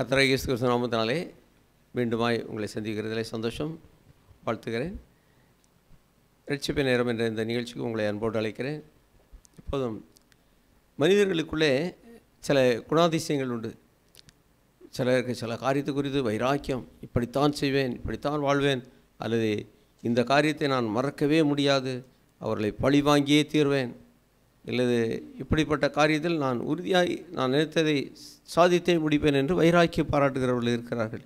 கத்தரை இயேசு நாமத்தினாலே மீண்டுமாய் உங்களை சந்திக்கிறதிலே சந்தோஷம் வாழ்த்துகிறேன் ரட்சிப்பு நேரம் என்ற இந்த நிகழ்ச்சிக்கு உங்களை அன்போடு அழைக்கிறேன் இப்போதும் மனிதர்களுக்குள்ளே சில குணாதிசயங்கள் உண்டு சிலருக்கு சில காரியத்தை குறித்து வைராக்கியம் இப்படித்தான் செய்வேன் இப்படித்தான் வாழ்வேன் அல்லது இந்த காரியத்தை நான் மறக்கவே முடியாது அவர்களை பழி வாங்கியே தீர்வேன் அல்லது இப்படிப்பட்ட காரியத்தில் நான் உறுதியாகி நான் நினைத்ததை சாதித்தே முடிப்பேன் என்று வைராக்கிய பாராட்டுகிறவர்கள் இருக்கிறார்கள்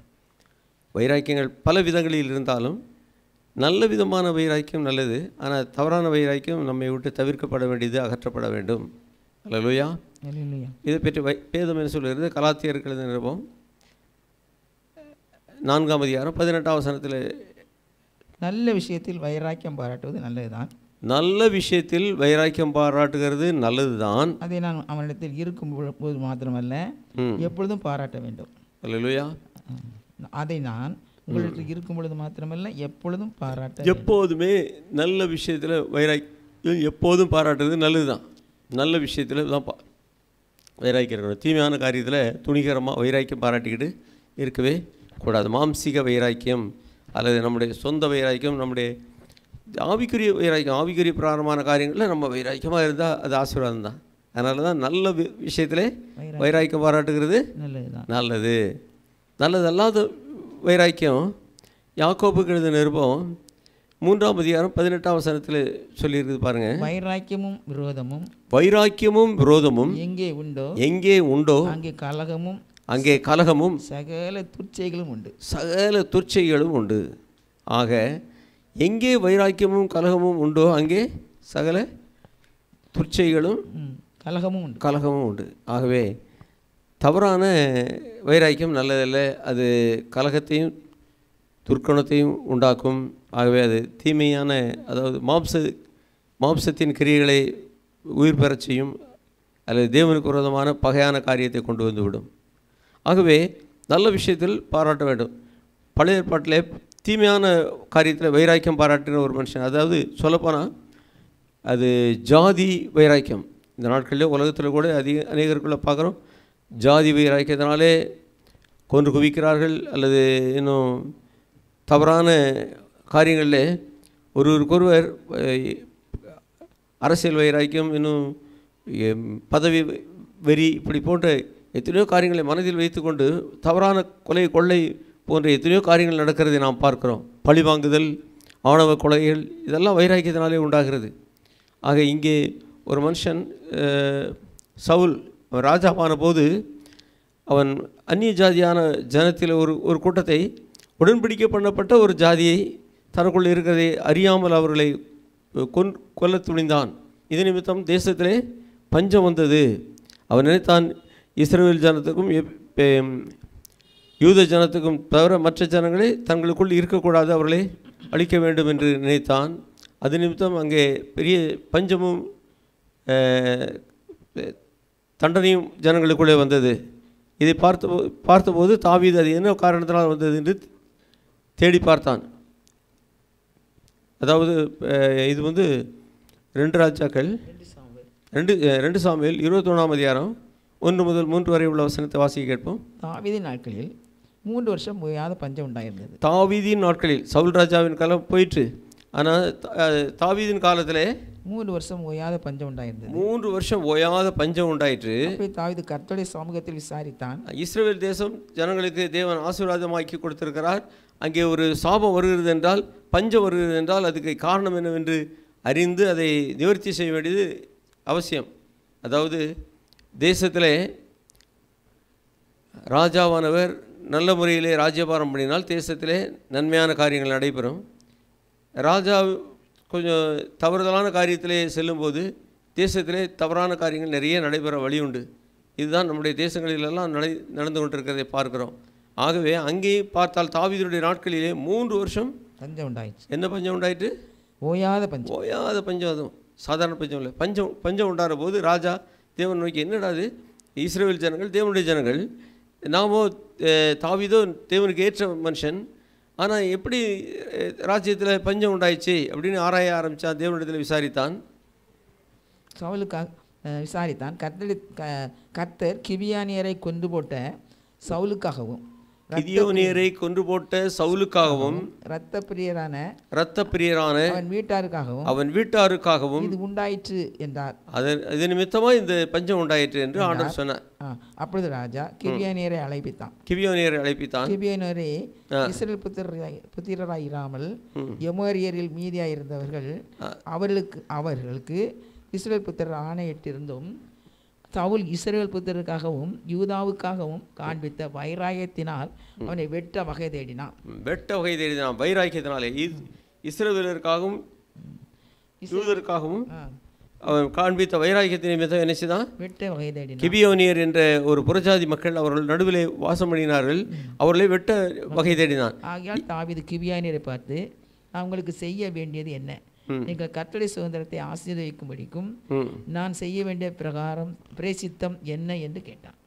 வைராக்கியங்கள் பல விதங்களில் இருந்தாலும் நல்ல விதமான வைராக்கியம் நல்லது ஆனால் தவறான வைராக்கியம் நம்மை விட்டு தவிர்க்கப்பட வேண்டியது அகற்றப்பட வேண்டும் அல்லலுயா இதை பற்றி வை பேதம் என்று சொல்கிறது கலாத்தியர்கள் நிறுவம் நான்காம் அதிகாரம் பதினெட்டாம் வசனத்தில் நல்ல விஷயத்தில் வைராக்கியம் பாராட்டுவது நல்லதுதான் நல்ல விஷயத்தில் வைராக்கியம் பாராட்டுகிறது நல்லது தான் அதை நான் அவனிடத்தில் இருக்கும் போது மாத்திரமல்ல எப்பொழுதும் பாராட்ட வேண்டும் அல்லையா அதை நான் உங்களிடத்தில் இருக்கும் பொழுது மாத்திரமல்ல எப்பொழுதும் பாராட்ட எப்போதுமே நல்ல விஷயத்தில் வைராக்கியம் எப்போதும் பாராட்டுறது நல்லது தான் நல்ல விஷயத்தில் தான் பா வைராக்கியம் தீமையான காரியத்தில் துணிகரமாக வைராக்கியம் பாராட்டிக்கிட்டு இருக்கவே கூடாது மாம்சிக வைராக்கியம் அல்லது நம்முடைய சொந்த வைராக்கியம் நம்முடைய ஆவிக்குரிய வைராக்கியம் ஆவிக்குரிய பிராரமான காரியங்களில் நம்ம வைராக்கியமாக இருந்தால் அது ஆசீர்வாதம் தான் அதனால தான் நல்ல விஷயத்தில் வைராக்கியம் பாராட்டுகிறது நல்லது நல்லது அல்லாத வைராக்கியம் யாக்கோப்புக்கு எழுத நிருபம் மூன்றாம் அதிகாரம் பதினெட்டாம் வசனத்தில் சொல்லியிருக்குது பாருங்க வைராக்கியமும் விரோதமும் வைராக்கியமும் விரோதமும் எங்கே உண்டோ எங்கே உண்டோ அங்கே கலகமும் அங்கே கலகமும் சகல துர்ச்சைகளும் உண்டு சகல துர்ச்சைகளும் உண்டு ஆக எங்கே வைராக்கியமும் கலகமும் உண்டோ அங்கே சகல துர்ச்சைகளும் கலகமும் உண்டு கலகமும் உண்டு ஆகவே தவறான வைராக்கியம் நல்லதில்ல அது கலகத்தையும் துர்க்கணத்தையும் உண்டாக்கும் ஆகவே அது தீமையான அதாவது மாம்ச மாம்சத்தின் கிரியர்களை உயிர் பெறச் செய்யும் அல்லது தேவனுக்கு விரோதமான பகையான காரியத்தை கொண்டு வந்துவிடும் ஆகவே நல்ல விஷயத்தில் பாராட்ட வேண்டும் பழைய ஏற்பாட்டிலே தீமையான காரியத்தில் வைராக்கியம் பாராட்டுகிற ஒரு மனுஷன் அதாவது சொல்லப்போனால் அது ஜாதி வைராக்கியம் இந்த நாட்களில் உலகத்தில் கூட அதிக அநேகருக்குள்ளே பார்க்குறோம் ஜாதி வைராக்கியத்தினாலே கொன்று குவிக்கிறார்கள் அல்லது இன்னும் தவறான காரியங்களில் ஒருவருக்கொருவர் அரசியல் வைராக்கியம் இன்னும் பதவி வெறி இப்படி போன்ற எத்தனையோ காரியங்களை மனதில் வைத்துக்கொண்டு தவறான கொலை கொள்ளை போன்ற எத்தனையோ காரியங்கள் நடக்கிறதை நாம் பழி பழிவாங்குதல் ஆணவ கொலைகள் இதெல்லாம் வைராக்கியத்தினாலே உண்டாகிறது ஆக இங்கே ஒரு மனுஷன் சவுல் ராஜாவான போது அவன் அந்நிய ஜாதியான ஜனத்தில் ஒரு ஒரு கூட்டத்தை உடன்படிக்கை பண்ணப்பட்ட ஒரு ஜாதியை தனக்குள் இருக்கிறதை அறியாமல் அவர்களை கொன் கொல்ல துணிந்தான் இது நிமித்தம் தேசத்திலே பஞ்சம் வந்தது அவன் நினைத்தான் இஸ்ரேல் ஜனத்துக்கும் யூத ஜனத்துக்கும் தவிர மற்ற ஜனங்களை தங்களுக்குள் இருக்கக்கூடாது அவர்களை அழிக்க வேண்டும் என்று நினைத்தான் அது நிமித்தம் அங்கே பெரிய பஞ்சமும் தண்டனையும் ஜனங்களுக்குள்ளே வந்தது இதை பார்த்த பார்த்தபோது தாவீது அது என்ன காரணத்தினால் வந்தது என்று தேடி பார்த்தான் அதாவது இது வந்து ரெண்டு ராஜாக்கள் ரெண்டு ரெண்டு சாமியில் இருபத்தொன்னாம் அதிகாரம் ஒன்று முதல் மூன்று வரை உள்ள வசனத்தை வாசிக்க கேட்போம் தாவீதி நாட்களில் மூன்று வருஷம் முடியாத பஞ்சம் உண்டாயிருந்தது தாவீதின் நாட்களில் சவுல் ராஜாவின் காலம் போயிற்று ஆனால் தாவீதின் காலத்தில் மூன்று வருஷம் ஓயாத பஞ்சம் உண்டாயிருந்தது மூன்று வருஷம் ஓயாத பஞ்சம் உண்டாயிற்று தாவீது கர்த்தருடைய சமூகத்தில் விசாரித்தான் இஸ்ரேல் தேசம் ஜனங்களுக்கு தேவன் ஆசீர்வாதமாக்கி கொடுத்திருக்கிறார் அங்கே ஒரு சாபம் வருகிறது என்றால் பஞ்சம் வருகிறது என்றால் அதுக்கு காரணம் என்னவென்று அறிந்து அதை நிவர்த்தி செய்ய வேண்டியது அவசியம் அதாவது தேசத்தில் ராஜாவானவர் நல்ல முறையிலே ராஜ்யபாரம் பண்ணினால் தேசத்திலே நன்மையான காரியங்கள் நடைபெறும் ராஜா கொஞ்சம் தவறுதலான காரியத்திலே செல்லும்போது தேசத்திலே தவறான காரியங்கள் நிறைய நடைபெற வழி உண்டு இதுதான் நம்முடைய தேசங்களிலெல்லாம் நடை நடந்து கொண்டிருக்கிறதை பார்க்கிறோம் ஆகவே அங்கே பார்த்தால் தாவிதனுடைய நாட்களிலே மூன்று வருஷம் பஞ்சம் உண்டாயிடுச்சு என்ன பஞ்சம் உண்டாயிட்டு ஓயாத பஞ்சம் ஓயாத பஞ்சம் அதுவும் சாதாரண பஞ்சம் இல்லை பஞ்சம் பஞ்சம் உண்டாகிற போது ராஜா தேவன் நோக்கி என்னடாது இஸ்ரேல் ஜனங்கள் தேவனுடைய ஜனங்கள் நாமோ தாவிதோ தேவனுக்கு ஏற்ற மனுஷன் ஆனால் எப்படி ராஜ்யத்தில் பஞ்சம் உண்டாயிடுச்சு அப்படின்னு ஆராய ஆரம்பித்தான் தேவனிடத்தில் விசாரித்தான் சவுலுக்கு விசாரித்தான் கர்த்தர் கர்த்தர் கிவியானியரை கொண்டு போட்ட சவுலுக்காகவும் கிதியோனியரை கொன்று போட்ட சவுலுக்காகவும் இரத்த பிரியரான இரத்த பிரியரான அவன் வீட்டாருக்காகவும் அவன் வீட்டாருக்காகவும் இது உண்டாயிற்று என்றார் அதன் இது நிமித்தமாக இந்த பஞ்சம் உண்டாயிற்று என்று ஆண்டவர் சொன்னார் அப்பொழுது ராஜா கிவியோனியரை அழைப்பித்தான் கிவியோனியரை அழைப்பித்தான் கிவியோனியரே இஸ்ரேல் புத்திரராய் புத்திரராய் இராமல் எமோரியரில் மீதியாயிருந்தவர்கள் அவர்களுக்கு அவர்களுக்கு இஸ்ரேல் புத்திரர் ஆணையிட்டிருந்தும் சவுல் இஸ்ரேல் புத்திரருக்காகவும் யூதாவுக்காகவும் காண்பித்த வைராயத்தினால் அவனை வெட்ட வகை தேடினான் வெட்ட வகை தேடினான் வைராக்கியத்தினாலே இஸ்ரேலருக்காகவும் யூதருக்காகவும் அவன் காண்பித்த வைராக்கியத்தின் மிக என்ன செய்தான் வெட்ட வகை தேடி கிபியோனியர் என்ற ஒரு புறஜாதி மக்கள் அவர்கள் நடுவில் வாசம் பண்ணினார்கள் அவர்களை வெட்ட வகை தேடினான் ஆகையால் தாவிது கிபியானியரை பார்த்து அவங்களுக்கு செய்ய வேண்டியது என்ன நீங்கள் கட்டளை சுதந்திரத்தை ஆசீர்வதிக்கும்படிக்கும் நான் செய்ய வேண்டிய பிரகாரம் பிரேசித்தம் என்ன என்று கேட்டான்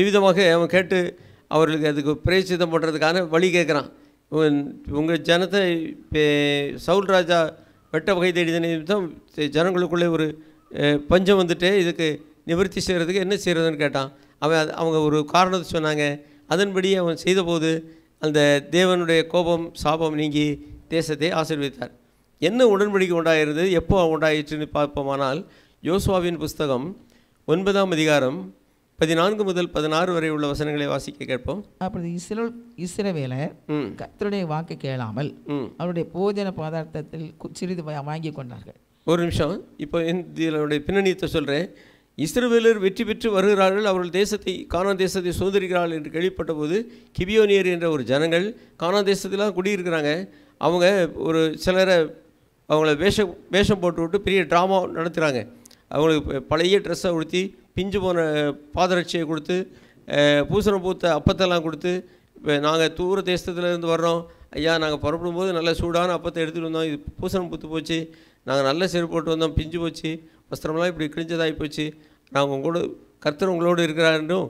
இவ்விதமாக அவன் கேட்டு அவர்களுக்கு அதுக்கு பிரேசித்தம் பண்ணுறதுக்கான வழி கேட்குறான் உங்கள் ஜனத்தை சவுல் ராஜா வெட்ட வகை தேடித நிமித்தம் ஜனங்களுக்குள்ளே ஒரு பஞ்சம் வந்துட்டு இதுக்கு நிவர்த்தி செய்கிறதுக்கு என்ன செய்கிறதுன்னு கேட்டான் அவன் அவங்க ஒரு காரணத்தை சொன்னாங்க அதன்படி அவன் செய்தபோது அந்த தேவனுடைய கோபம் சாபம் நீங்கி தேசத்தை ஆசீர்வதித்தார் என்ன உடன்படிக்கை உண்டாயிருந்தது எப்போ உண்டாயிற்றுன்னு பார்ப்போமானால் யோசுவாவின் புஸ்தகம் ஒன்பதாம் அதிகாரம் பதினான்கு முதல் பதினாறு வரை உள்ள வசனங்களை வாசிக்க கேட்போம் அப்படி இஸ்ரோ இஸ்ரவேலர் கத்தருடைய வாக்கு கேளாமல் அவருடைய போஜன பதார்த்தத்தில் சிறிது வாங்கி கொண்டார்கள் ஒரு நிமிஷம் இப்போ இதனுடைய பின்னணியத்தை சொல்கிறேன் இஸ்ரவேலர் வெற்றி பெற்று வருகிறார்கள் அவர்கள் தேசத்தை கானா தேசத்தை சுதந்திரிக்கிறார்கள் என்று கேள்விப்பட்ட போது கிபியோனியர் என்ற ஒரு ஜனங்கள் கானா தேசத்திலாம் குடியிருக்கிறாங்க அவங்க ஒரு சிலரை அவங்கள வேஷம் வேஷம் போட்டு விட்டு பெரிய ட்ராமா நடத்துகிறாங்க அவங்களுக்கு பழைய ட்ரெஸ்ஸை உடுத்தி பிஞ்சு போன பாதரட்சியை கொடுத்து பூசணம் பூத்த அப்பத்தெல்லாம் கொடுத்து இப்போ நாங்கள் தூர தேசத்துலேருந்து வர்றோம் ஐயா நாங்கள் புறப்படும் போது நல்ல சூடான அப்பத்தை எடுத்துகிட்டு வந்தோம் இது பூசணம் பூத்து போச்சு நாங்கள் நல்ல செருப்பு போட்டு வந்தோம் பிஞ்சு போச்சு வஸ்திரம்லாம் இப்படி கிழிஞ்சதாகி போச்சு நாங்கள் உங்களோட கர்த்தர் உங்களோடு இருக்கிறாரும்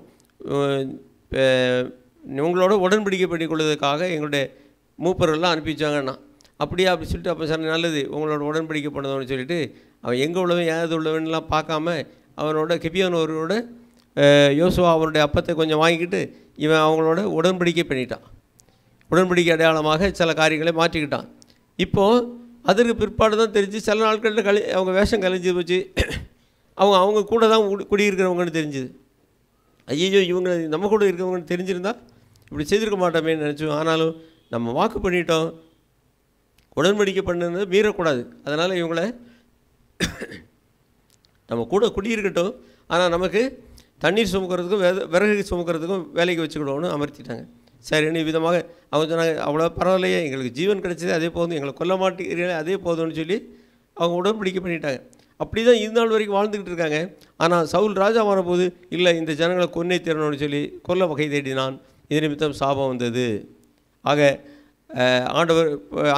உங்களோட உடன்படிக்கை பண்ணி கொள்வதற்காக எங்களுடைய மூப்பரெல்லாம் அனுப்பி அப்படியே அப்படி சொல்லிட்டு அப்போ சார் நல்லது உங்களோட உடன்படிக்கை பண்ணதோன்னு சொல்லிவிட்டு அவன் எங்கே உள்ளவன் ஏதாவது உள்ளவன்லாம் பார்க்காம அவனோட கிபியானவரோட யோசுவா அவனுடைய அப்பத்தை கொஞ்சம் வாங்கிக்கிட்டு இவன் அவங்களோட உடன்படிக்கை பண்ணிட்டான் உடன்படிக்கை அடையாளமாக சில காரியங்களை மாற்றிக்கிட்டான் இப்போது அதற்கு பிற்பாடு தான் தெரிஞ்சு சில நாட்களில் கழி அவங்க வேஷம் கழிஞ்சு போச்சு அவங்க அவங்க கூட தான் குடியிருக்கிறவங்கன்னு தெரிஞ்சுது ஐயோ இவங்க நம்ம கூட இருக்கிறவங்கன்னு தெரிஞ்சிருந்தா இப்படி செய்திருக்க மாட்டோமேன்னு நினச்சோம் ஆனாலும் நம்ம வாக்கு பண்ணிட்டோம் உடன்படிக்கை பண்ணது மீறக்கூடாது அதனால் இவங்களை நம்ம கூட குடியிருக்கட்டும் ஆனால் நமக்கு தண்ணீர் சுமக்கிறதுக்கும் வெ விறகு சுமக்கிறதுக்கும் வேலைக்கு வச்சுக்கணும்னு அமர்த்திட்டாங்க சரின்னு விதமாக அவங்க சொன்னாங்க அவ்வளோ பரவாயில்லையே எங்களுக்கு ஜீவன் கிடைச்சது அதே போதும் எங்களை கொல்ல மாட்டேங்கிறீங்களே அதே போதும்னு சொல்லி அவங்க உடன்படிக்கை பண்ணிட்டாங்க அப்படி தான் இது நாள் வரைக்கும் வாழ்ந்துக்கிட்டு இருக்காங்க ஆனால் சவுல் ராஜா வரும்போது இல்லை இந்த ஜனங்களை கொன்னை தேரணும்னு சொல்லி கொல்ல வகை தேடினான் இது நிமித்தம் சாபம் வந்தது ஆக ஆண்டவர்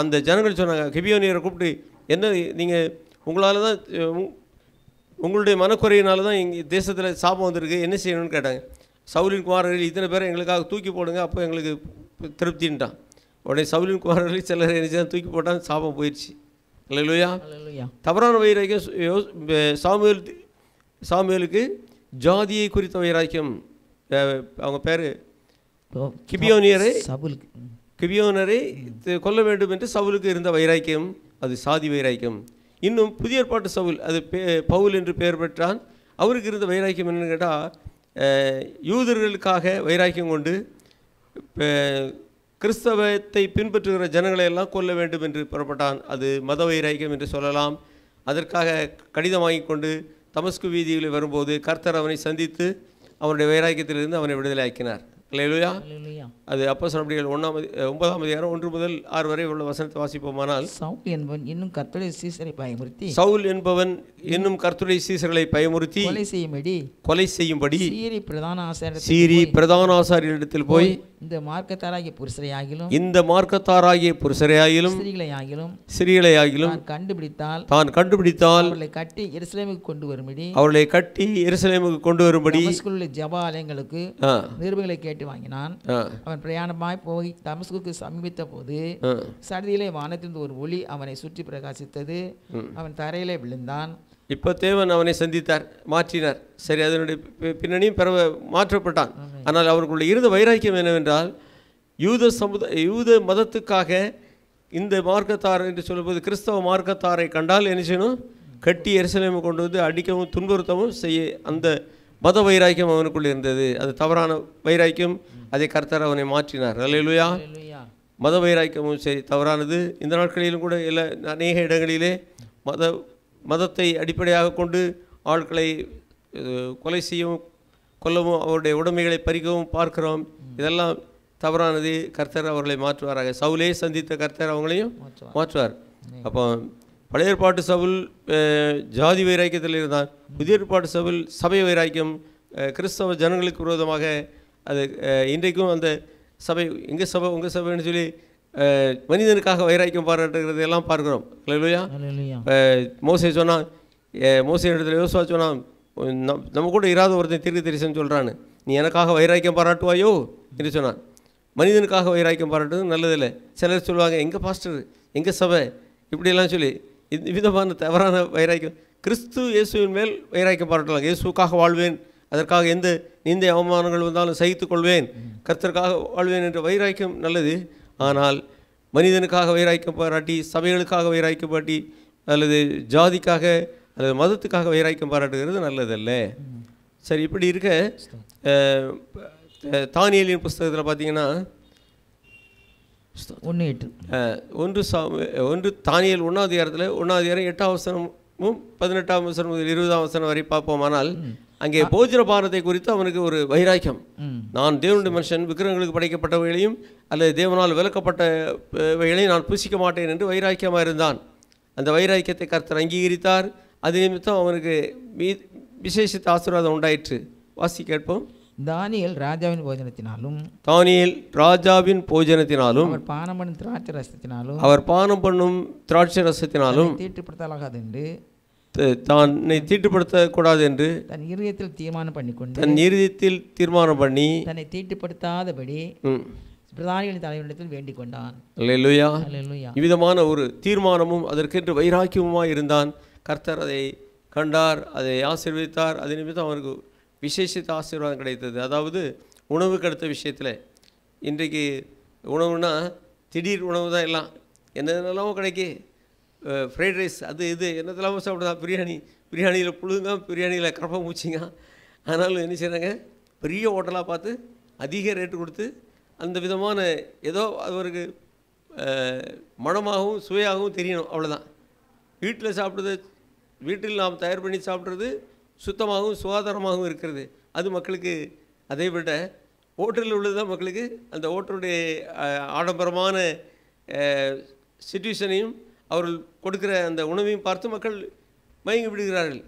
அந்த ஜனங்கள் சொன்னாங்க கிபியோனியரை கூப்பிட்டு என்ன நீங்கள் உங்களால் தான் உங்களுடைய மனக்குறையினால தான் எங்கள் தேசத்தில் சாபம் வந்திருக்கு என்ன செய்யணும்னு கேட்டாங்க சவுலின் குமாரர்கள் இத்தனை பேரை எங்களுக்காக தூக்கி போடுங்க அப்போ எங்களுக்கு திருப்தின்ட்டான் உடனே சவுலின் குமாரர்கள் சிலர் என்ன தூக்கி போட்டால் சாபம் போயிடுச்சு இல்லையா தவறான வைராக்கியம் சாமியல் சாமியலுக்கு ஜாதியை குறித்த வைராக்கியம் அவங்க பேர் கிபியோனியரை சபுலுக்கு கிபியோனரை கொல்ல வேண்டும் என்று சவுலுக்கு இருந்த வைராக்கியம் அது சாதி வைராக்கியம் இன்னும் புதிய ஏற்பாட்டு சவுல் அது பவுல் என்று பெயர் பெற்றான் அவருக்கு இருந்த வைராக்கியம் என்னென்னு கேட்டால் யூதர்களுக்காக வைராக்கியம் கொண்டு கிறிஸ்தவத்தை பின்பற்றுகிற ஜனங்களை எல்லாம் கொல்ல வேண்டும் என்று புறப்பட்டான் அது மத வைராக்கியம் என்று சொல்லலாம் அதற்காக கடிதம் வாங்கி கொண்டு தமஸ்கு வீதியில் வரும்போது கர்த்தர் அவனை சந்தித்து அவனுடைய வைராக்கியத்திலிருந்து அவனை விடுதலை ஆக்கினார் இல்லையா அது அப்போ சொல்ல ஒன்றாம் ஒன்பதாம் அதிகாரம் ஒன்று முதல் ஆறு வரை உள்ள வசனத்தை வாசிப்போமானால் சவுல் என்பவன் இன்னும் கர்த்தருடைய சீசரை பயமுறுத்தி சவுல் என்பவன் இன்னும் கர்த்தருடைய சீசர்களை பயமுறுத்தி கொலை செய்யும்படி கொலை செய்யும்படி சீரி பிரதான ஆசாரியர் சீரி பிரதான ஆசாரியிடத்தில் போய் இந்த மார்க்கத்தாராகிய புருஷரை ஆகிலும் இந்த மார்க்கத்தாராகிய புருஷரை ஆகிலும் ஸ்திரீகளை ஆகிலும் ஸ்திரீகளை ஆகிலும் கண்டுபிடித்தால் தான் கண்டுபிடித்தால் அவர்களை கட்டி எருசலேமுக்கு கொண்டு வரும்படி அவர்களை கட்டி எருசலேமுக்கு கொண்டு வரும்படி ஜபாலயங்களுக்கு ஆலயங்களுக்கு நிருபங்களை கேட்டு வாங்கினான் அவன் பிரயாணமாய் போய் தமஸ்குக்கு சமீபித்த போது சடுதியிலே வானத்திலிருந்து ஒரு ஒளி அவனை சுற்றி பிரகாசித்தது அவன் தரையிலே விழுந்தான் இப்போ தேவன் அவனை சந்தித்தார் மாற்றினார் சரி அதனுடைய பின்னணியும் பெற மாற்றப்பட்டான் ஆனால் அவர்களுடைய இருந்த வைராக்கியம் என்னவென்றால் யூத சமுதாய யூத மதத்துக்காக இந்த மார்க்கத்தார் என்று சொல்லும்போது கிறிஸ்தவ மார்க்கத்தாரை கண்டால் என்ன செய்யணும் கட்டி எரிசலமை கொண்டு வந்து அடிக்கவும் துன்புறுத்தவும் செய்ய அந்த மத வைராக்கியம் அவனுக்குள் இருந்தது அது தவறான வைராக்கியம் அதை கர்த்தர் அவனை மாற்றினார் அல்லையா மத வைராக்கியமும் சரி தவறானது இந்த நாட்களிலும் கூட எல்லா அநேக இடங்களிலே மத மதத்தை அடிப்படையாக கொண்டு ஆட்களை கொலை செய்யவும் கொல்லவும் அவருடைய உடைமைகளை பறிக்கவும் பார்க்கிறோம் இதெல்லாம் தவறானது கர்த்தர் அவர்களை மாற்றுவாராக சவுலே சந்தித்த கர்த்தர் அவங்களையும் மாற்றுவார் அப்போ பழைய ஏற்பாட்டு சபையில் ஜாதி வைராக்கியத்தில் இருந்தார் புதிய ஏற்பாட்டு சபையில் சபை வைராக்கியம் கிறிஸ்தவ ஜனங்களுக்கு விரோதமாக அது இன்றைக்கும் அந்த சபை எங்கள் சபை உங்கள் சபைன்னு சொல்லி மனிதனுக்காக வைராக்கியம் பாராட்டுகிறது எல்லாம் பார்க்குறோம் இல்லையா மோசை சொன்னான் மோசை இடத்துல யோசுவா சொன்னான் நம்ம கூட இராத ஒருத்தன் தீர்க்க தரிசனம் சொல்கிறான்னு நீ எனக்காக வைராக்கியம் பாராட்டுவாயோ என்று சொன்னான் மனிதனுக்காக வைராக்கியம் பாராட்டுறது நல்லதில்லை சிலர் சொல்லுவாங்க எங்கள் பாஸ்டர் எங்கள் சபை இப்படியெல்லாம் சொல்லி விதமான தவறான வைராக்கியம் கிறிஸ்து இயேசுவின் மேல் வைராக்கியப்படலாம் இயேசுக்காக வாழ்வேன் அதற்காக எந்த நீந்தை அவமானங்கள் வந்தாலும் சகித்து கொள்வேன் கர்த்தருக்காக வாழ்வேன் என்ற வைராக்கியம் நல்லது ஆனால் மனிதனுக்காக வைராக்கியம் பாராட்டி சபைகளுக்காக வைராக்கியம் பாட்டி அல்லது ஜாதிக்காக அல்லது மதத்துக்காக வைராக்கியம் பாராட்டுகிறது நல்லதல்ல சரி இப்படி இருக்க தானியலின் புஸ்தகத்தில் பார்த்தீங்கன்னா ஒன்று எட்டு ஒன்று சா ஒன்று தானியல் ஒன்றாவது இடத்துல ஒன்றாவது இடம் எட்டாம் வசனமும் பதினெட்டாம் வசனம் முதல் இருபதாம் வசனம் வரை ஆனால் அங்கே போஜன பாரத்தை குறித்து அவனுக்கு ஒரு வைராக்கியம் நான் தேவனுடைய மனுஷன் விக்கிரகங்களுக்கு படைக்கப்பட்டவைகளையும் அல்லது தேவனால் விளக்கப்பட்டவைகளையும் நான் பூசிக்க மாட்டேன் என்று வைராக்கியமாக இருந்தான் அந்த வைராக்கியத்தை கருத்தர் அங்கீகரித்தார் அது நிமித்தம் அவனுக்கு விசேஷித்த ஆசீர்வாதம் உண்டாயிற்று வாசி கேட்போம் தானியல் ராஜாவின் போஜனத்தினாலும் தானியல் ராஜாவின் போஜனத்தினாலும் அவர் பானம் பண்ணும் திராட்சை ரசத்தினாலும் அவர் பானம் பண்ணும் திராட்சை ரசத்தினாலும் தீட்டுப்படுத்தலாகாது என்று தன்னை தீட்டுப்படுத்த கூடாது என்று தன் இருதயத்தில் தீர்மானம் பண்ணிக்கொண்டு தன் இருதயத்தில் தீர்மானம் பண்ணி தன்னை தீட்டுப்படுத்தாதபடி பிரதானிகளின் தலைவரிடத்தில் வேண்டிக் கொண்டான் அல்லேலூயா ஒரு தீர்மானமும் அதற்கென்று வைராக்கியமுமாய் இருந்தான் கர்த்தர் அதை கண்டார் அதை ஆசீர்வதித்தார் அதே நிமித்தம் அவருக்கு விசேஷத்து ஆசீர்வாதம் கிடைத்தது அதாவது உணவு கிடைத்த விஷயத்தில் இன்றைக்கு உணவுனா திடீர் உணவு தான் எல்லாம் என்னென்னலாமோ கிடைக்கி ஃப்ரைட் ரைஸ் அது இது என்னத்தெல்லாமோ சாப்பிடுதான் பிரியாணி பிரியாணியில் புழுங்க பிரியாணியில் கரப்பம் பூச்சிங்க ஆனாலும் என்ன செய்கிறாங்க பெரிய ஹோட்டலாக பார்த்து அதிக ரேட்டு கொடுத்து அந்த விதமான ஏதோ அவருக்கு மனமாகவும் சுவையாகவும் தெரியணும் அவ்வளோதான் வீட்டில் சாப்பிட்றது வீட்டில் நாம் தயார் பண்ணி சாப்பிட்றது சுத்தமாகவும் சுகாதாரமாகவும் இருக்கிறது அது மக்களுக்கு அதை விட ஓட்டலில் உள்ளது தான் மக்களுக்கு அந்த ஓட்டருடைய ஆடம்பரமான சுச்சுவேஷனையும் அவர்கள் கொடுக்குற அந்த உணவையும் பார்த்து மக்கள் மயங்கி விடுகிறார்கள்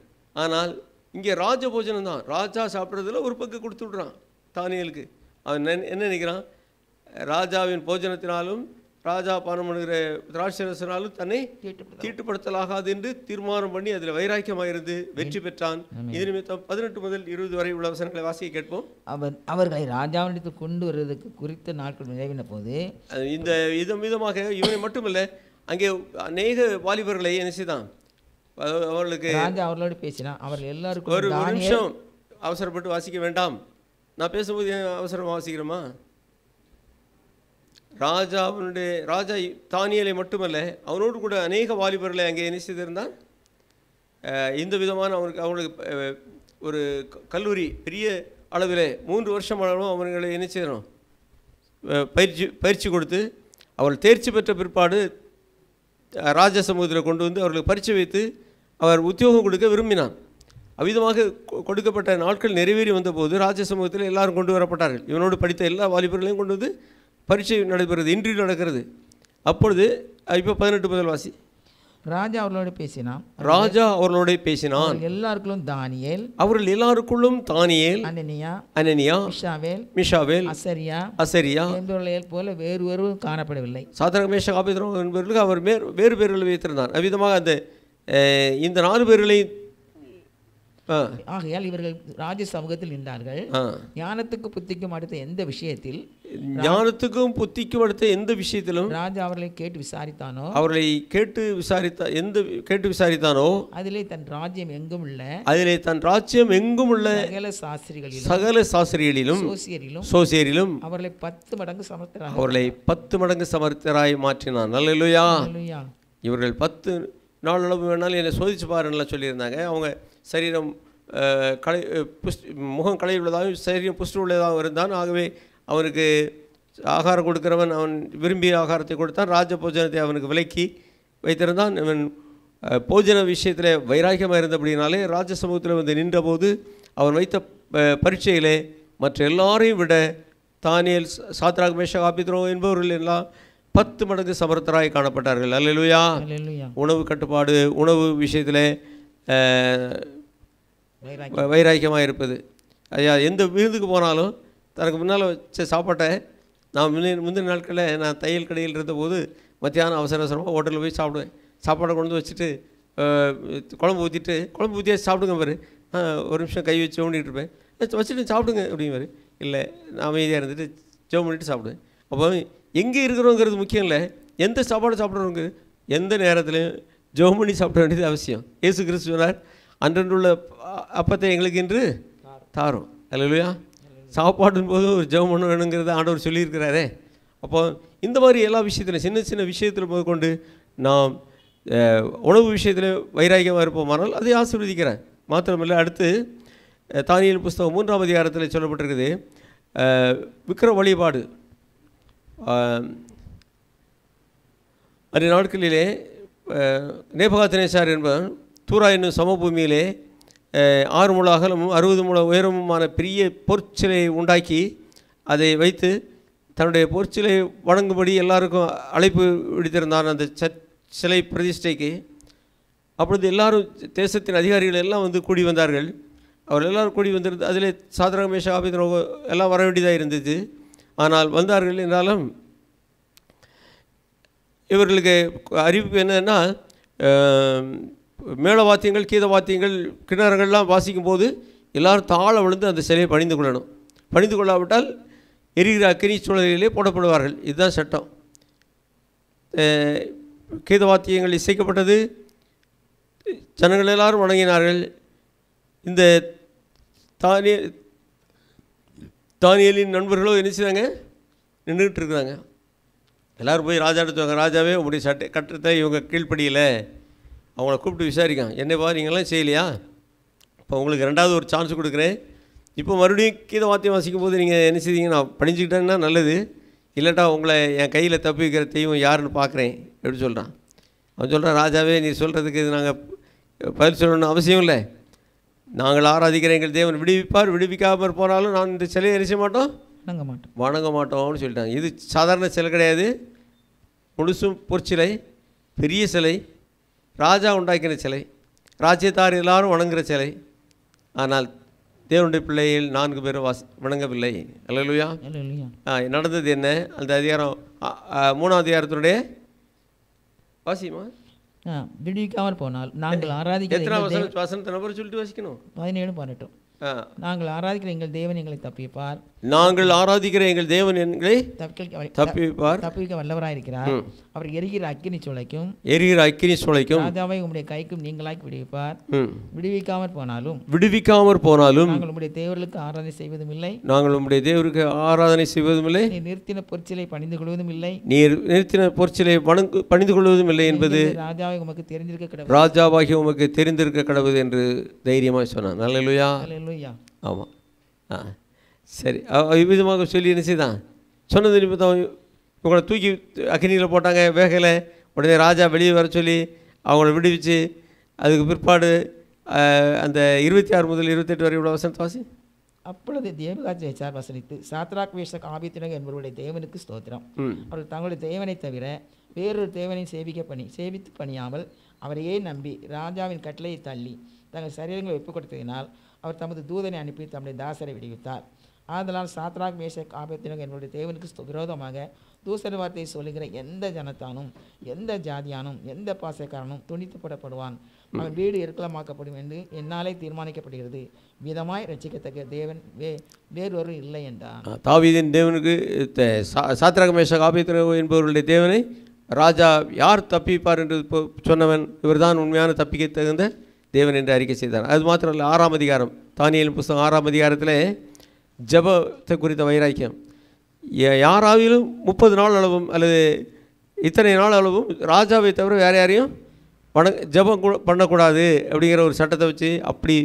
ஆனால் இங்கே போஜனம் தான் ராஜா சாப்பிட்றதுல ஒரு பக்கம் கொடுத்து விட்றான் தானியலுக்கு அவன் என்ன நினைக்கிறான் ராஜாவின் போஜனத்தினாலும் ராஜா பானமடுகிற திராட்சை ரசனாலும் தன்னை தீட்டுப்படுத்தலாகாது என்று தீர்மானம் பண்ணி அதில் வைராக்கியமாயிருந்து வெற்றி பெற்றான் இது நிமித்தம் பதினெட்டு முதல் இருபது வரை உள்ள வசனங்களை வாசிக்க கேட்போம் அவர் அவர்களை ராஜாவினிடத்தில் கொண்டு வருவதற்கு குறித்த நாட்கள் நிறைவின போது இந்த விதம் விதமாக இவனை மட்டுமல்ல அங்கே அநேக வாலிபர்களை என்ன செய்தான் அவர்களுக்கு ராஜா அவர்களோடு பேசினா அவர்கள் எல்லாருக்கும் ஒரு நிமிஷம் அவசரப்பட்டு வாசிக்க வேண்டாம் நான் பேசும்போது அவசரமாக வாசிக்கிறோமா ராஜாவினுடைய ராஜா தானியலை மட்டுமல்ல அவனோடு கூட அநேக வாலிபர்களை அங்கே என்ன செய்திருந்தான் இந்த விதமான அவனுக்கு அவனுக்கு ஒரு கல்லூரி பெரிய அளவில் மூன்று வருஷம் அளவும் அவர்களை என்ன செய்யணும் பயிற்சி பயிற்சி கொடுத்து அவர்கள் தேர்ச்சி பெற்ற பிற்பாடு ராஜ சமூகத்தில் கொண்டு வந்து அவர்களுக்கு பரிச்சை வைத்து அவர் உத்தியோகம் கொடுக்க விரும்பினான் அவ்விதமாக கொடுக்கப்பட்ட நாட்கள் நிறைவேறி வந்தபோது ராஜ சமூகத்தில் எல்லாரும் கொண்டு வரப்பட்டார்கள் இவனோடு படித்த எல்லா வாலிபர்களையும் கொண்டு வந்து பரீட்சை நடைபெறுகிறது இன்டர்வியூ நடக்கிறது அப்பொழுது இப்போ பதினெட்டு முதல் வாசி ராஜா அவர்களோட பேசினான் ராஜா அவர்களோட பேசினான் எல்லாருக்குள்ளும் தானியேல் அவர்கள் எல்லாருக்குள்ளும் தானியேல் அனனியா அனனியா மிஷாவேல் மிஷாவேல் அசரியா அசரியா என்பவர்களையில் போல வேறு ஒருவரும் காணப்படவில்லை சாதாரண மேஷ காப்பீதம் என்பவர்களுக்கு அவர் வேறு வேறு பேர்களை வைத்திருந்தார் அவ்விதமாக அந்த இந்த நாலு பேர்களையும் ஆகையால் இவர்கள் ராஜ சமூகத்தில் நின்றார்கள் ஞானத்துக்கு புத்திக்கும் அடுத்த எந்த விஷயத்தில் ஞானத்துக்கும் புத்திக்கும் அடுத்த எந்த விஷயத்திலும் ராஜா அவர்களை கேட்டு விசாரித்தானோ அவர்களை கேட்டு விசாரித்த எந்த கேட்டு விசாரித்தானோ அதிலே தன் ராஜ்யம் எங்கும் உள்ள அதிலே தன் ராஜ்யம் எங்கும் உள்ள சகல சாஸ்திரிகளிலும் சகல சாஸ்திரிகளிலும் சோசியரிலும் சோசியரிலும் அவர்களை பத்து மடங்கு சமர்த்தராக அவர்களை பத்து மடங்கு சமர்த்தராய் மாற்றினான் நல்ல இவர்கள் பத்து அளவு வேணாலும் என்னை சோதிச்சு பாருன்னு சொல்லியிருந்தாங்க அவங்க சரீரம் கலை புஷ் முகம் கலை உள்ளதாகவும் சரீரம் புஷ்டு உள்ளதாகவும் இருந்தான் ஆகவே அவனுக்கு ஆகாரம் கொடுக்கிறவன் அவன் விரும்பிய ஆகாரத்தை கொடுத்தான் ராஜ போஜனத்தை அவனுக்கு விலக்கி வைத்திருந்தான் இவன் போஜன விஷயத்தில் வைராகியமாக இருந்தபடினாலே ராஜ சமூகத்தில் வந்து நின்றபோது அவன் வைத்த பரீட்சையிலே மற்ற எல்லாரையும் விட தானியல் சாத்ராக் மேஷா காபித்ரோ என்பவர்கள் எல்லாம் பத்து மடங்கு சமர்த்தராய் காணப்பட்டார்கள் அல்லலுயா உணவு கட்டுப்பாடு உணவு விஷயத்தில் வைராக்கியமாக இருப்பது அது எந்த விருந்துக்கு போனாலும் தனக்கு முன்னால் வச்ச சாப்பாட்டை நான் முன்ன முந்தின நாட்களில் நான் தையல் கடையில் இருந்தபோது மத்தியானம் அவசர அவசரமாக ஹோட்டலில் போய் சாப்பிடுவேன் சாப்பாடை கொண்டு வந்து வச்சுட்டு குழம்பு ஊற்றிட்டு குழம்பு ஊற்றியே சாப்பிடுங்க பாரு ஒரு நிமிஷம் கை வச்சு ஓண்டிகிட்டு இருப்பேன் வச்சுட்டு சாப்பிடுங்க அப்படிங்கிற இல்லை நான் அமைதியாக இருந்துட்டு ஜோம் பண்ணிவிட்டு சாப்பிடுவேன் அப்போ எங்கே இருக்கிறோங்கிறது முக்கியம் இல்லை எந்த சாப்பாடு சாப்பிட்றவங்க எந்த நேரத்துலையும் ஜோம் பண்ணி சாப்பிட வேண்டியது அவசியம் ஏசு கிறிஸ்துவனார் அன்றன்றுள்ள அப்பத்தை எங்களுக்கு இன்று தாரும் இல்லையா சாப்பாடுன்னு போது ஒரு ஜெபம் பண்ண வேணுங்கிறத ஆண்டவர் சொல்லியிருக்கிறாரே அப்போ இந்த மாதிரி எல்லா விஷயத்தில் சின்ன சின்ன விஷயத்தில் முதற்கொண்டு நாம் உணவு விஷயத்தில் வைராகியமாக இருப்போமானால் அதை ஆசீர்வதிக்கிறேன் மாத்திரமில்லை அடுத்து தானியல் புஸ்தகம் மூன்றாம் அதிகாரத்தில் சொல்லப்பட்டிருக்குது விக்கிர வழிபாடு அந்த நாட்களிலே நேபகாத்தினேசார் என்பவன் தூரா என்னும் சமபூமியிலே ஆறு முழ அகலமும் அறுபது முழ உயரமுமான பெரிய பொற்சிலை உண்டாக்கி அதை வைத்து தன்னுடைய பொற்சிலை வணங்கும்படி எல்லாருக்கும் அழைப்பு விடுத்திருந்தான் அந்த சிலை பிரதிஷ்டைக்கு அப்பொழுது எல்லாரும் தேசத்தின் அதிகாரிகள் எல்லாம் வந்து கூடி வந்தார்கள் அவர் எல்லோரும் கூடி வந்திருந்து அதில் சாதரகமேஷ ஆபிதனோகோ எல்லாம் வர வேண்டியதாக இருந்தது ஆனால் வந்தார்கள் என்றாலும் இவர்களுக்கு அறிவிப்பு என்னென்னா மேல வாத்தியங்கள் கீத வாத்தியங்கள் கிணறுகள்லாம் வாசிக்கும்போது எல்லோரும் தாழ விழுந்து அந்த சிலையை பணிந்து கொள்ளணும் பணிந்து கொள்ளாவிட்டால் எரிகிற அக்கினி சூழலிலே போடப்படுவார்கள் இதுதான் சட்டம் கீத வாத்தியங்கள் இசைக்கப்பட்டது ஜனங்கள் எல்லாரும் வணங்கினார்கள் இந்த தானிய தானியலின் நண்பர்களோ என்ன செய்தாங்க நின்றுக்கிட்டு இருக்கிறாங்க எல்லோரும் போய் ராஜா எடுத்துவாங்க ராஜாவே உங்களுடைய சட்டை கட்டத்தை இவங்க கீழ்ப்படியில் அவங்கள கூப்பிட்டு விசாரிக்கான் என்னப்பா நீங்களாம் செய்யலையா இப்போ உங்களுக்கு ரெண்டாவது ஒரு சான்ஸ் கொடுக்குறேன் இப்போ மறுபடியும் கீதை வாத்தியம் வாசிக்கும் போது நீங்கள் என்ன செய்வீங்க நான் படிஞ்சுக்கிட்டேன்னா நல்லது இல்லைட்டா உங்களை என் கையில் தப்பி வைக்கிற தெய்வம் யாருன்னு பார்க்குறேன் எப்படி சொல்கிறான் அவன் சொல்கிறான் ராஜாவே நீ சொல்கிறதுக்கு இது நாங்கள் பதில் சொல்லணும்னு அவசியம் இல்லை நாங்கள் ஆராதிக்கிற எங்கள் தேவன் விடுவிப்பார் விடுவிக்காமல் போனாலும் நான் இந்த சிலையை செய்ய மாட்டோம் வணங்க மாட்டோம் வணங்க மாட்டோம்னு சொல்லிட்டாங்க இது சாதாரண சிலை கிடையாது முழுசும் பொற்சிலை பெரிய சிலை ராஜா உண்டாக்கின சிலை ராஜ்யத்தார் எல்லாரும் வணங்குகிற சிலை ஆனால் தேவனுடைய பிள்ளையில் நான்கு பேரும் வாசி வணங்கவில்லை அல்லா நடந்தது என்ன அந்த அதிகாரம் மூணாம் அதிகாரத்தினுடைய வாசிமா விடுவிக்காமல் போனால் நாங்கள் ஆராதிக்கிற எத்தனை வசனம் வசனத்தை நபர் சொல்லிட்டு வாசிக்கணும் பதினேழு பதினெட்டும் நாங்கள் ஆராதிக்கிற எங்கள் தேவன் எங்களை தப்பிப்பார் நாங்கள் ஆராதிக்கிற எங்கள் தேவன் எங்களை தப்பிப்பார் தப்பிக்க வல்லவராக இருக்கிறார் அவர் எரிகிற அக்கினி சுளைக்கும் எரிகிற அக்கினி சுளைக்கும் ராஜாவை உங்களுடைய கைக்கும் நீங்களாக்கி விடுவிப்பார் விடுவிக்காமற் போனாலும் விடுவிக்காமற் போனாலும் நாங்கள் உங்களுடைய தேவர்களுக்கு ஆராதனை செய்வதும் இல்லை நாங்கள் உங்களுடைய தேவருக்கு ஆராதனை செய்வதும் இல்லை நீ நிறுத்தின பொற்சிலை பணிந்து கொள்வதும் இல்லை நீர் நிறுத்தின பொற்சிலை பணிந்து கொள்வதும் இல்லை என்பது ராஜாவை உமக்கு தெரிந்திருக்க கடவுள் ராஜாவாகி உமக்கு தெரிந்திருக்க கடவுள் என்று தைரியமாக சொன்னார் நல்ல ஆமாம் ஆ சரி விதமாக சொல்லி என்ன செய்தான் சொன்னது நிமித்தம் இவங்களை தூக்கி அக்னியில் போட்டாங்க வேகலை உடனே ராஜா வெளியே வர சொல்லி அவங்கள விடுவிச்சு அதுக்கு பிற்பாடு அந்த இருபத்தி ஆறு முதல் இருபத்தெட்டு வரை இவ்வளோ வசனத்தை வாசி அப்பொழுது தேவராஜ் எச்சார் வசனித்து சாத்ராக் வேஷ ஆபித்தினக என்பவருடைய தேவனுக்கு ஸ்தோத்திரம் அவர்கள் தங்களுடைய தேவனை தவிர வேறொரு தேவனை சேவிக்க பணி சேவித்து பணியாமல் அவரையே நம்பி ராஜாவின் கட்டளையை தள்ளி தங்கள் சரீரங்களை ஒப்புக் கொடுத்ததினால் அவர் தமது தூதனை அனுப்பி தம்முடைய தாசரை விடுவித்தார் ஆதலால் சாத்ராக் மேஷக் ஆபத்தினங்க என்னுடைய தேவனுக்கு விரோதமாக தூசர வார்த்தை சொல்லுகிற எந்த ஜனத்தானும் எந்த ஜாதியானும் எந்த பாசைக்காரனும் துணித்துப்படப்படுவான் அவன் வீடு இருக்கலமாக்கப்படும் என்று என்னாலே தீர்மானிக்கப்படுகிறது விதமாய் ரசிக்கத்தக்க தேவன் வே வேறொரு இல்லை என்றான் தாவீதின் தேவனுக்கு சாத்ராக் மேஷக் ஆபத்தினங்க என்பவருடைய தேவனை ராஜா யார் தப்பிப்பார் என்று சொன்னவன் இவர்தான் உண்மையான தப்பிக்க தகுந்த தேவன் என்று அறிக்கை செய்தார் அது மாத்திரம் இல்லை ஆறாம் அதிகாரம் தானியல் புஸ்தகம் ஆறாம் அதிகாரத்தில் ஜபத்தை குறித்த வைராக்கியம் யாராவிலும் முப்பது நாள் அளவும் அல்லது இத்தனை நாள் அளவும் ராஜாவை தவிர வேறு யாரையும் பண ஜபம் கூட பண்ணக்கூடாது அப்படிங்கிற ஒரு சட்டத்தை வச்சு அப்படி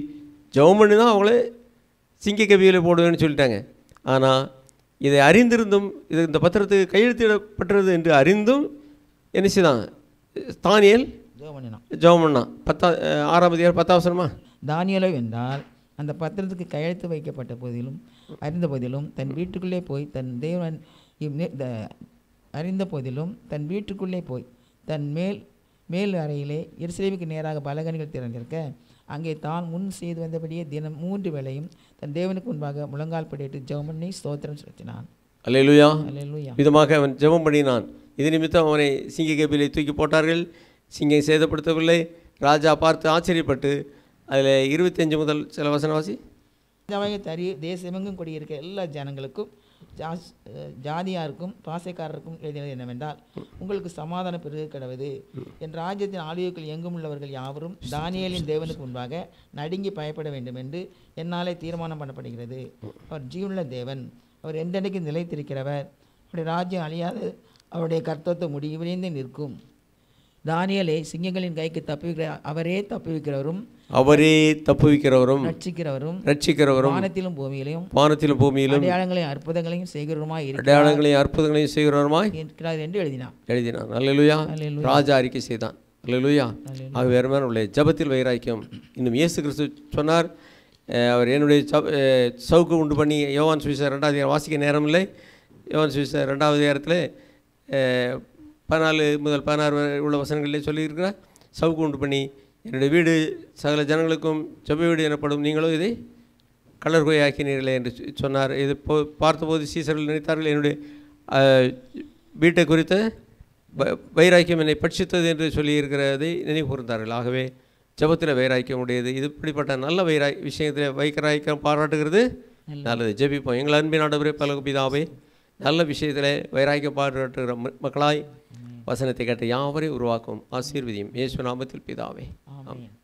ஜபம் பண்ணி தான் அவங்களே சிங்கி கவியில் போடுவேன்னு சொல்லிட்டாங்க ஆனால் இதை அறிந்திருந்தும் இது இந்த பத்திரத்துக்கு கையெழுத்திடப்பட்டது என்று அறிந்தும் என்ன செய்தாங்க தானியல் ஜோமண்ணா ஜோமண்ணா பத்தா ஆறாம் தேதி பத்தாவசரமா தானியலை வந்தால் அந்த பத்திரத்துக்கு கையெழுத்து வைக்கப்பட்ட போதிலும் அறிந்த போதிலும் தன் வீட்டுக்குள்ளே போய் தன் தேவன் அறிந்த போதிலும் தன் வீட்டுக்குள்ளே போய் தன் மேல் மேல் அறையிலே எரிசிலேவுக்கு நேராக பலகணிகள் திறந்திருக்க அங்கே தான் முன் செய்து வந்தபடியே தினம் மூன்று வேளையும் தன் தேவனுக்கு முன்பாக முழங்கால் படியிட்டு ஜெபம் பண்ணி ஸ்தோத்திரம் செலுத்தினான் அலையலுயா விதமாக அவன் ஜெபம் பண்ணினான் இது நிமித்தம் அவனை சிங்க கேபிலை தூக்கி போட்டார்கள் சிங்கை சேதப்படுத்தவில்லை ராஜா பார்த்து ஆச்சரியப்பட்டு அதில் இருபத்தஞ்சு முதல் சில வசன வாசி ஜாவாய தறி தேசமெங்கும் குடியிருக்க எல்லா ஜனங்களுக்கும் ஜாதியாருக்கும் பாசைக்காரருக்கும் எழுதினது என்னவென்றால் உங்களுக்கு சமாதானம் பிறகு கிடவது என் ராஜ்யத்தின் ஆலயக்கள் எங்கும் உள்ளவர்கள் யாவரும் தானியலின் தேவனுக்கு முன்பாக நடுங்கி பயப்பட வேண்டும் என்று என்னாலே தீர்மானம் பண்ணப்படுகிறது அவர் ஜீவனுள்ள தேவன் அவர் என்றென்றைக்கு நிலைத்திருக்கிறவர் அவருடைய ராஜ்யம் அழியாது அவருடைய கர்த்தத்தை முடிவிலிருந்து நிற்கும் தானியலை சிங்கங்களின் கைக்கு தப்பி அவரே வைக்கிறவரும் அவரே தப்புவிக்கிறவரும் ரட்சிக்கிறவரும் ரட்சிக்கிறவரும் வானத்திலும் பூமியிலும் வானத்திலும் பூமியிலும் அடையாளங்களையும் அற்புதங்களையும் செய்கிறவருமாய் அடையாளங்களையும் அற்புதங்களையும் செய்கிறவருமாய் இருக்கிறார் என்று எழுதினார் எழுதினார் அல்லலுயா ராஜா அறிக்கை செய்தான் அல்லலுயா அவர் வேறு மாதிரி உள்ள ஜபத்தில் வைராக்கியம் இன்னும் இயேசு கிறிஸ்து சொன்னார் அவர் என்னுடைய சவுக்கு உண்டு பண்ணி யோவான் சுவிசர் ரெண்டாவது வாசிக்க நேரம் இல்லை யோவான் சுவிசர் ரெண்டாவது நேரத்தில் பதினாலு முதல் பதினாறு உள்ள வசனங்கள்லேயே சொல்லியிருக்கிறார் சவுக்கு உண்டு பண்ணி என்னுடைய வீடு சகல ஜனங்களுக்கும் செவ்வாய் வீடு எனப்படும் நீங்களும் இதை கலர் ஆக்கினீர்களே என்று சொன்னார் இது போ பார்த்தபோது சீசர்கள் நினைத்தார்கள் என்னுடைய வீட்டை குறித்த வைராக்கியம் என்னை பட்சித்தது என்று சொல்லியிருக்கிறதை நினைவு கூர்ந்தார்கள் ஆகவே ஜபத்தில் வைராக்கியம் உடையது இது இப்படிப்பட்ட நல்ல வைரா விஷயத்தில் வைக்கராய்க்கம் பாராட்டுகிறது நல்லது ஜெபிப்போம் எங்கள் அன்பின் ஆண்டவரே பலகுபிதாவை நல்ல விஷயத்தில் வைராக்கியம் பாராட்டுகிற மக்களாய் வசனத்தை கேட்ட யாவரை உருவாக்கும் ஆசீர்வதியும் இயேசு நாமத்தில் பிதாவே ஆமாம்